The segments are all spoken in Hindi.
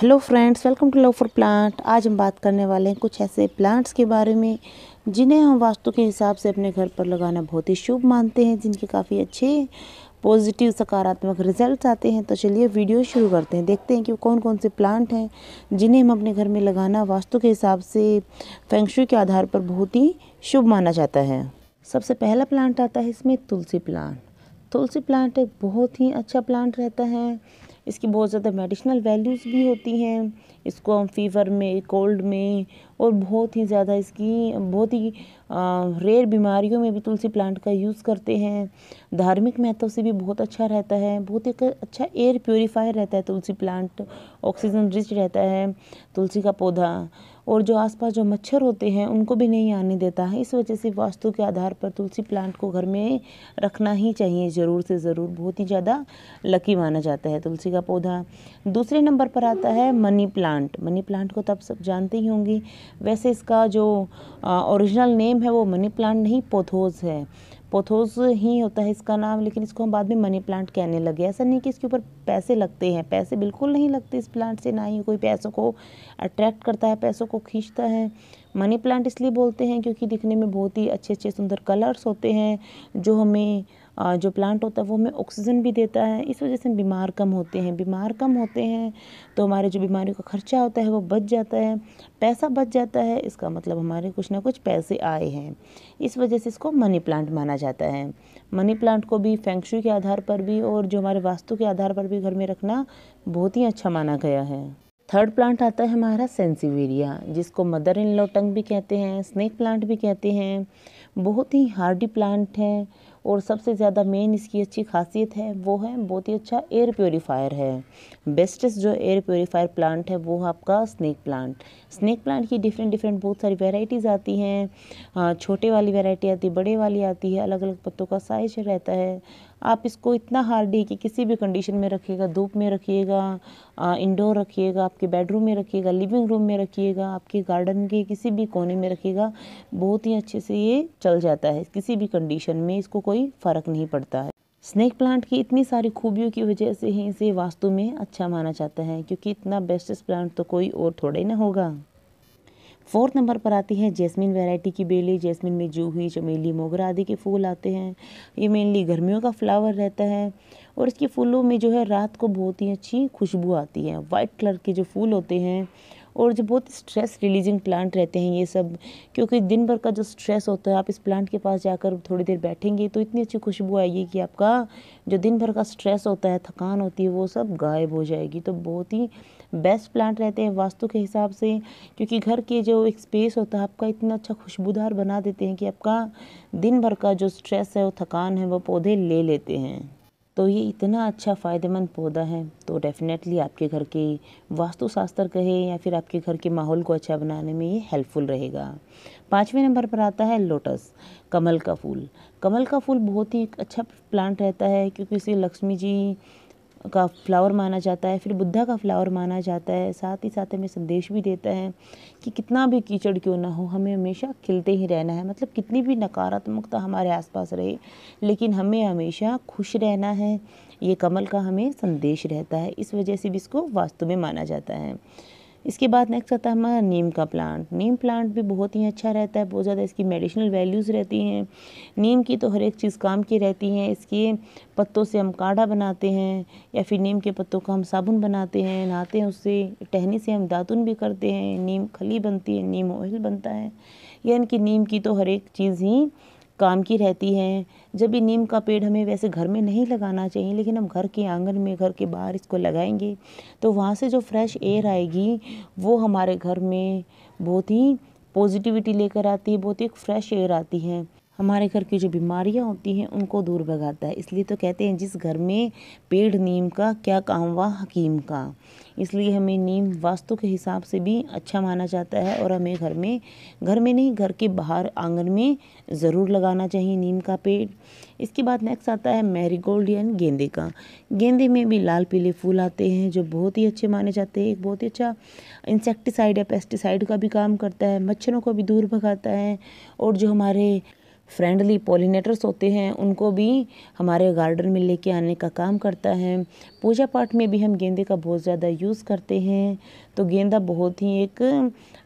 hello friends welcome to love for plant आज हम बात करने वाले हैं कुछ ऐसे प्लांट्स के बारे में जिन्हें हम वास्तु के हिसाब से अपने घर पर लगाना बहुत ही शुभ मानते हैं जिनके काफ़ी अच्छे पॉजिटिव सकारात्मक रिजल्ट आते हैं तो चलिए वीडियो शुरू करते हैं देखते हैं कि कौन कौन से प्लांट हैं जिन्हें हम अपने घर में लगाना वास्तु के हिसाब से फेंगशुई के आधार पर बहुत ही शुभ माना जाता है सबसे पहला प्लांट आता है इसमें तुलसी प्लांट तुलसी प्लांट एक बहुत ही अच्छा प्लांट रहता है इसकी बहुत ज़्यादा मेडिसिनल वैल्यूज़ भी होती हैं इसको हम फीवर में कोल्ड में और बहुत ही ज़्यादा इसकी बहुत ही रेयर बीमारियों में भी तुलसी प्लांट का यूज़ करते हैं धार्मिक महत्व से भी बहुत अच्छा रहता है बहुत एक अच्छा एयर प्योरीफायर रहता है तुलसी प्लांट ऑक्सीजन रिच रहता है तुलसी का पौधा और जो आसपास जो मच्छर होते हैं उनको भी नहीं आने देता है इस वजह से वास्तु के आधार पर तुलसी प्लांट को घर में रखना ही चाहिए ज़रूर से ज़रूर बहुत ही ज़्यादा लकी माना जाता है तुलसी का पौधा दूसरे नंबर पर आता है मनी प्लांट मनी प्लांट को तो आप सब जानते ही होंगे वैसे इसका जो ओरिजिनल नेम है वो मनी प्लांट नहीं पोथोज है पोथोस ही होता है इसका नाम लेकिन इसको हम बाद में मनी प्लांट कहने लगे ऐसा नहीं कि इसके ऊपर पैसे लगते हैं पैसे बिल्कुल नहीं लगते इस प्लांट से ना ही कोई पैसों को अट्रैक्ट करता है पैसों को खींचता है मनी प्लांट इसलिए बोलते हैं क्योंकि दिखने में बहुत ही अच्छे अच्छे सुंदर कलर्स होते हैं जो हमें जो प्लांट होता है वो हमें ऑक्सीजन भी देता है इस वजह से हम बीमार कम होते हैं बीमार कम होते हैं तो हमारे जो बीमारी का खर्चा होता है वो बच जाता है पैसा बच जाता है इसका मतलब हमारे कुछ ना कुछ पैसे आए हैं इस वजह से इसको मनी प्लांट माना जाता है मनी प्लांट को भी फेंगशुई के आधार पर भी और जो हमारे वास्तु के आधार पर भी घर में रखना बहुत ही अच्छा माना गया है थर्ड प्लांट आता है हमारा सेंसिवेरिया जिसको मदर इन लोटंग भी कहते हैं स्नेक प्लांट भी कहते हैं बहुत ही हार्डी प्लांट है और सबसे ज़्यादा मेन इसकी अच्छी खासियत है वो है बहुत ही अच्छा एयर प्योरीफायर है बेस्टेस्ट जो एयर प्योरीफायर प्लांट है वो आपका स्नैक प्लांट स्नैक प्लांट की डिफरेंट डिफरेंट बहुत सारी वेराइटीज़ आती हैं छोटे वाली वेराइटी आती है बड़े वाली आती है अलग अलग पत्तों का साइज रहता है आप इसको इतना हार्डी कि किसी भी कंडीशन में रखिएगा धूप में रखिएगा इंडोर रखिएगा आपके बेडरूम में रखिएगा लिविंग रूम में रखिएगा आपके गार्डन के किसी भी कोने में रखिएगा बहुत ही अच्छे से ये चल जाता है किसी भी कंडीशन में इसको कोई फ़र्क नहीं पड़ता है स्नैक प्लांट की इतनी सारी खूबियों की वजह से ही इसे वास्तु में अच्छा माना जाता है क्योंकि इतना बेस्टेस्ट प्लांट तो कोई और थोड़ा ही ना होगा फोर्थ नंबर पर आती है जैस्मिन वैरायटी की बेलें जैस्मिन में जूही चमेली मोगरा आदि के फूल आते हैं ये मेनली गर्मियों का फ्लावर रहता है और इसके फूलों में जो है रात को बहुत ही अच्छी खुशबू आती है वाइट कलर के जो फूल होते हैं और जो बहुत स्ट्रेस रिलीजिंग प्लांट रहते हैं ये सब क्योंकि दिन भर का जो स्ट्रेस होता है आप इस प्लांट के पास जाकर थोड़ी देर बैठेंगे तो इतनी अच्छी खुशबू आएगी कि आपका जो दिन भर का स्ट्रेस होता है थकान होती है वो सब गायब हो जाएगी तो बहुत ही बेस्ट प्लांट रहते हैं वास्तु के हिसाब से क्योंकि घर के जो एक स्पेस होता है आपका इतना अच्छा खुशबूदार बना देते हैं कि आपका दिन भर का जो स्ट्रेस है वो थकान है वो पौधे ले लेते हैं तो ये इतना अच्छा फ़ायदेमंद पौधा है तो डेफ़िनेटली आपके घर के वास्तुशास्त्र कहे या फिर आपके घर के माहौल को अच्छा बनाने में ये हेल्पफुल रहेगा पाँचवें नंबर पर आता है लोटस कमल का फूल कमल का फूल बहुत ही अच्छा प्लांट रहता है क्योंकि इसे लक्ष्मी जी का फ्लावर माना जाता है फिर बुद्धा का फ्लावर माना जाता है साथ ही साथ हमें संदेश भी देता है कि कितना भी कीचड़ क्यों ना हो हमें हमेशा खिलते ही रहना है मतलब कितनी भी नकारात्मकता हमारे आसपास रहे लेकिन हमें हमेशा खुश रहना है ये कमल का हमें संदेश रहता है इस वजह से भी इसको वास्तु में माना जाता है इसके बाद नेक्स्ट आता है हमारा नीम का प्लांट नीम प्लांट भी बहुत ही अच्छा रहता है बहुत ज़्यादा इसकी मेडिसिनल वैल्यूज़ रहती हैं नीम की तो हर एक चीज़ काम की रहती है इसके पत्तों से हम काढ़ा बनाते हैं या फिर नीम के पत्तों का हम साबुन बनाते हैं नहाते हैं उससे टहनी से हम दातुन भी करते हैं नीम खली बनती है नीम ऑयल बनता है या इनकी नीम की तो हर एक चीज़ ही काम की रहती हैं जब ये नीम का पेड़ हमें वैसे घर में नहीं लगाना चाहिए लेकिन हम घर के आंगन में घर के बाहर इसको लगाएंगे तो वहाँ से जो फ्रेश एयर आएगी वो हमारे घर में बहुत ही पॉजिटिविटी लेकर आती है बहुत ही फ्रेश एयर आती है हमारे घर की जो बीमारियाँ होती हैं उनको दूर भगाता है इसलिए तो कहते हैं जिस घर में पेड़ नीम का क्या काम हुआ हकीम का इसलिए हमें नीम वास्तु के हिसाब से भी अच्छा माना जाता है और हमें घर में घर में नहीं घर के बाहर आंगन में ज़रूर लगाना चाहिए नीम का पेड़ इसके बाद नेक्स्ट आता है मैरीगोल्ड यानी गेंदे का गेंदे में भी लाल पीले फूल आते हैं जो बहुत ही अच्छे माने जाते हैं एक बहुत ही अच्छा इंसेक्टिसाइड या पेस्टिसाइड का भी काम करता है मच्छरों को भी दूर भगाता है और जो हमारे फ्रेंडली पोलिनेटर्स होते हैं उनको भी हमारे गार्डन में लेके आने का काम करता है पूजा पाठ में भी हम गेंदे का बहुत ज़्यादा यूज़ करते हैं तो गेंदा बहुत ही एक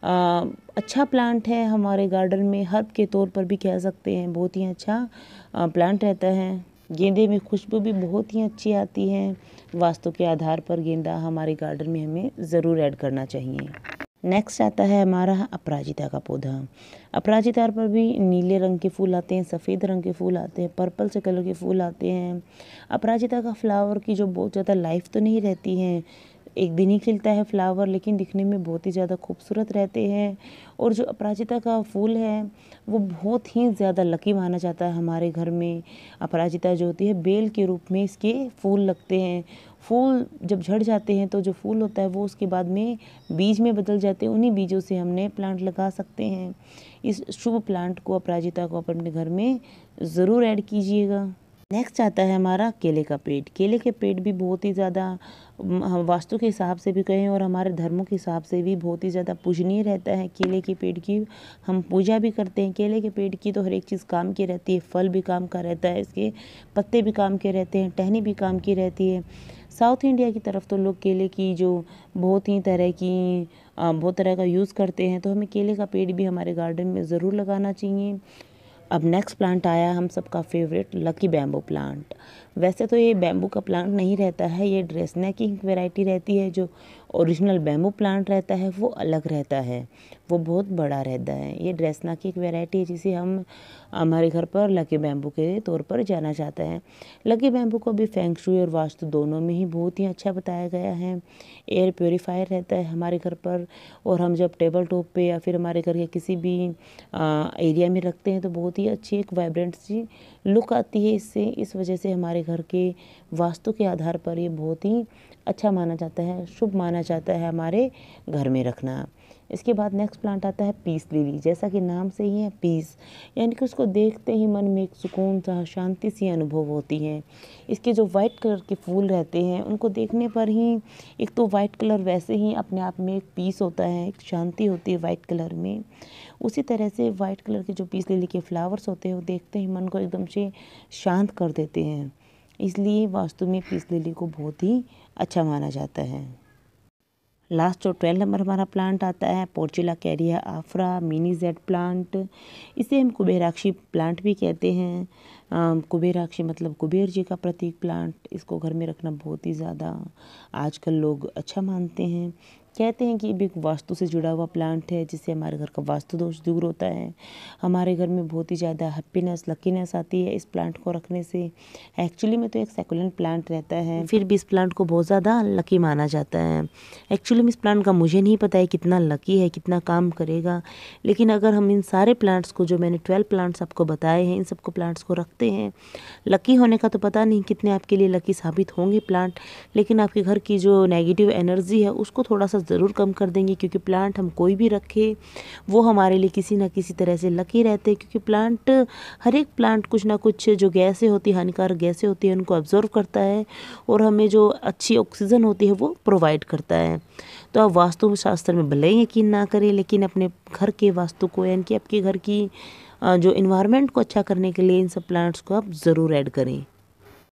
आ, अच्छा प्लांट है हमारे गार्डन में हर्ब के तौर पर भी कह सकते हैं बहुत ही अच्छा आ, प्लांट रहता है गेंदे में खुशबू भी बहुत ही अच्छी आती है वास्तु के आधार पर गेंदा हमारे गार्डन में हमें ज़रूर ऐड करना चाहिए नेक्स्ट आता है हमारा अपराजिता का पौधा अपराजिता पर भी नीले रंग के फूल आते हैं सफ़ेद रंग के फूल आते हैं पर्पल से कलर के फूल आते हैं अपराजिता का फ्लावर की जो बहुत ज़्यादा लाइफ तो नहीं रहती है एक दिन ही खिलता है फ्लावर लेकिन दिखने में बहुत ही ज़्यादा खूबसूरत रहते हैं और जो अपराजिता का फूल है वो बहुत ही ज़्यादा लकी माना जाता है हमारे घर में अपराजिता जो होती है बेल के रूप में इसके फूल लगते हैं फूल जब झड़ जाते हैं तो जो फूल होता है वो उसके बाद में बीज में बदल जाते हैं उन्हीं बीजों से हमने प्लांट लगा सकते हैं इस शुभ प्लांट को अपराजिता को अपने घर में ज़रूर ऐड कीजिएगा नेक्स्ट आता है हमारा केले का पेड़ केले के पेड़ भी बहुत ही ज़्यादा वास्तु के हिसाब से भी कहें और हमारे धर्मों के हिसाब से भी बहुत ही ज़्यादा पूजनीय रहता है केले के पेड़ की हम पूजा भी करते हैं केले के पेड़ की तो हर एक चीज़ काम की रहती है फल भी काम का रहता है इसके पत्ते भी काम के रहते हैं टहनी भी काम की रहती है साउथ इंडिया की तरफ तो लोग केले की जो बहुत ही तरह की बहुत तरह का यूज़ करते हैं तो हमें केले का पेड़ भी हमारे गार्डन में ज़रूर लगाना चाहिए अब नेक्स्ट प्लांट आया हम सबका फेवरेट लकी बैम्बू प्लांट वैसे तो ये बैम्बू का प्लांट नहीं रहता है ये ड्रेसनेकिंग वेराइटी रहती है जो ओरिजिनल बैम्बू प्लांट रहता है वो अलग रहता है वो बहुत बड़ा रहता है ये ड्रेसना की एक वैरायटी है जिसे हम हमारे घर पर लकी बैम्बू के तौर पर जाना जाता है लकी बैम्बू को भी फेंगशुई और वास्तु दोनों में ही बहुत ही अच्छा बताया गया है एयर प्योरीफायर रहता है हमारे घर पर और हम जब टेबल टॉप पे या फिर हमारे घर के किसी भी आ, एरिया में रखते हैं तो बहुत ही अच्छी एक वाइब्रेंट सी लुक आती है इससे इस वजह से हमारे घर के वास्तु के आधार पर ये बहुत ही अच्छा माना जाता है शुभ माना जाता है हमारे घर में रखना इसके बाद नेक्स्ट प्लांट आता है पीस लिली जैसा कि नाम से ही है पीस यानी कि उसको देखते ही मन में एक सुकून सा शांति सी अनुभव होती है इसके जो वाइट कलर के फूल रहते हैं उनको देखने पर ही एक तो वाइट कलर वैसे ही अपने आप में एक पीस होता है एक शांति होती है वाइट कलर में उसी तरह से वाइट कलर के जो पीस लिली के फ्लावर्स होते हैं वो देखते ही मन को एकदम से शांत कर देते हैं इसलिए वास्तु में पीस लिली को बहुत ही अच्छा माना जाता है लास्ट और ट्वेल्थ नंबर हमारा प्लांट आता है Portulacaria afra mini jade plant इसे हम कुबेराक्षी प्लांट भी कहते हैं कुबेराक्षी मतलब कुबेर जी का प्रतीक प्लांट इसको घर में रखना बहुत ही ज़्यादा आजकल लोग अच्छा मानते हैं कहते हैं कि ये भी एक वास्तु से जुड़ा हुआ प्लांट है जिससे हमारे घर का वास्तु दोष दूर होता है हमारे घर में बहुत ही ज़्यादा हैप्पीनेस लकीनेस आती है इस प्लांट को रखने से एक्चुअली में तो एक सेकुलेंट प्लांट रहता है फिर भी इस प्लांट को बहुत ज़्यादा लकी माना जाता है एक्चुअली में इस प्लांट का मुझे नहीं पता है कितना लकी है कितना काम करेगा लेकिन अगर हम इन सारे प्लांट्स को जो मैंने ट्वेल्व प्लांट्स आपको बताए हैं इन सबको प्लांट्स को रखते हैं लकी होने का तो पता नहीं कितने आपके लिए लकी साबित होंगे प्लांट लेकिन आपके घर की जो नेगेटिव एनर्जी है उसको थोड़ा सा ज़रूर कम कर देंगे क्योंकि प्लांट हम कोई भी रखें वो हमारे लिए किसी ना किसी तरह से लकी रहते हैं क्योंकि प्लांट हर एक प्लांट कुछ ना कुछ जो गैसें होती हानिकारक गैसें होती हैं उनको ऑब्जर्व करता है और हमें जो अच्छी ऑक्सीजन होती है वो प्रोवाइड करता है तो आप वास्तुशास्त्र में भले ही यकीन ना करें लेकिन अपने घर के वास्तु को यानी कि आपके घर की जो इन्वायरमेंट को अच्छा करने के लिए इन सब प्लांट्स को आप ज़रूर ऐड करें